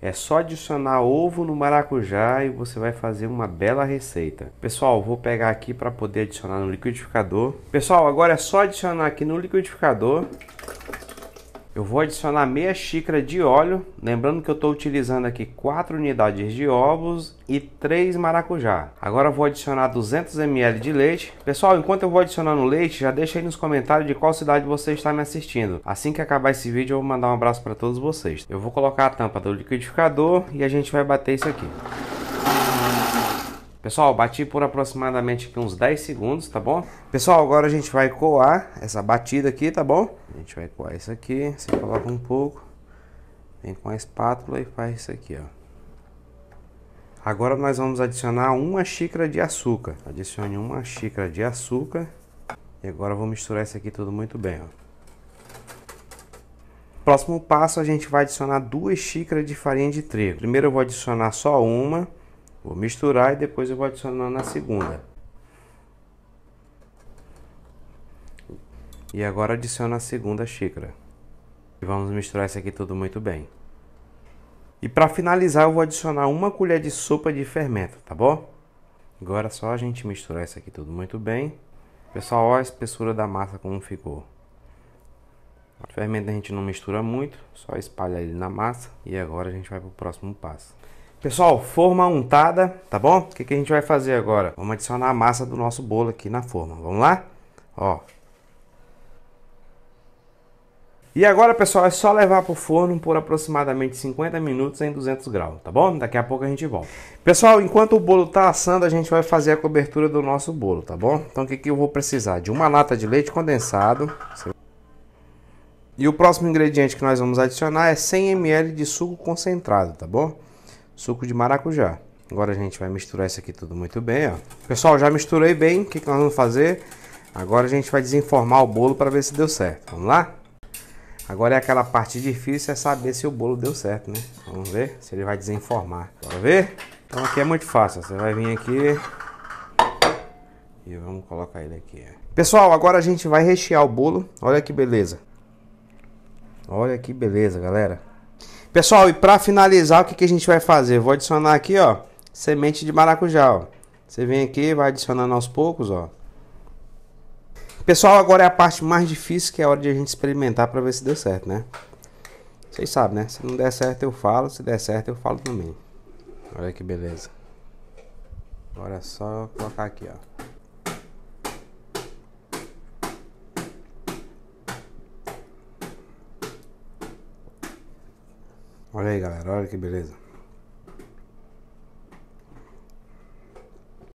É só adicionar ovo no maracujá e você vai fazer uma bela receita. Pessoal, vou pegar aqui para poder adicionar no liquidificador. Pessoal, agora é só adicionar aqui no liquidificador eu vou adicionar meia xícara de óleo, lembrando que eu estou utilizando aqui 4 unidades de ovos e 3 maracujá. Agora vou adicionar 200 ml de leite. Pessoal, enquanto eu vou adicionando o leite, já deixa aí nos comentários de qual cidade você está me assistindo. Assim que acabar esse vídeo, eu vou mandar um abraço para todos vocês. Eu vou colocar a tampa do liquidificador e a gente vai bater isso aqui. Pessoal, bati por aproximadamente aqui uns 10 segundos, tá bom? Pessoal, agora a gente vai coar essa batida aqui, tá bom? A gente vai coar isso aqui, você coloca um pouco, vem com a espátula e faz isso aqui, ó. Agora nós vamos adicionar uma xícara de açúcar. Adicione uma xícara de açúcar. E agora vou misturar isso aqui tudo muito bem, ó. Próximo passo, a gente vai adicionar duas xícaras de farinha de trigo. Primeiro eu vou adicionar só uma Vou misturar e depois eu vou adicionar na segunda. E agora adiciono a segunda xícara. E vamos misturar isso aqui tudo muito bem. E para finalizar eu vou adicionar uma colher de sopa de fermento, tá bom? Agora é só a gente misturar isso aqui tudo muito bem. Pessoal, olha a espessura da massa como ficou. O fermento a gente não mistura muito, só espalha ele na massa. E agora a gente vai para o próximo passo. Pessoal, forma untada, tá bom? O que, que a gente vai fazer agora? Vamos adicionar a massa do nosso bolo aqui na forma. Vamos lá? Ó. E agora, pessoal, é só levar para o forno por aproximadamente 50 minutos em 200 graus, tá bom? Daqui a pouco a gente volta. Pessoal, enquanto o bolo tá assando, a gente vai fazer a cobertura do nosso bolo, tá bom? Então, o que, que eu vou precisar? De uma lata de leite condensado. E o próximo ingrediente que nós vamos adicionar é 100 ml de suco concentrado, tá bom? suco de maracujá. Agora a gente vai misturar isso aqui tudo muito bem, ó. Pessoal, já misturei bem. O que, que nós vamos fazer? Agora a gente vai desenformar o bolo para ver se deu certo. Vamos lá? Agora é aquela parte difícil, é saber se o bolo deu certo, né? Vamos ver se ele vai desenformar. Bora ver? Então aqui é muito fácil. Você vai vir aqui e vamos colocar ele aqui. Pessoal, agora a gente vai rechear o bolo. Olha que beleza. Olha que beleza, galera. Pessoal, e para finalizar, o que, que a gente vai fazer? Eu vou adicionar aqui, ó, semente de maracujá, ó. Você vem aqui, vai adicionando aos poucos, ó. Pessoal, agora é a parte mais difícil, que é a hora de a gente experimentar para ver se deu certo, né? Vocês sabem, né? Se não der certo eu falo, se der certo eu falo também. Olha que beleza. Agora é só colocar aqui, ó. Olha aí, galera, olha que beleza.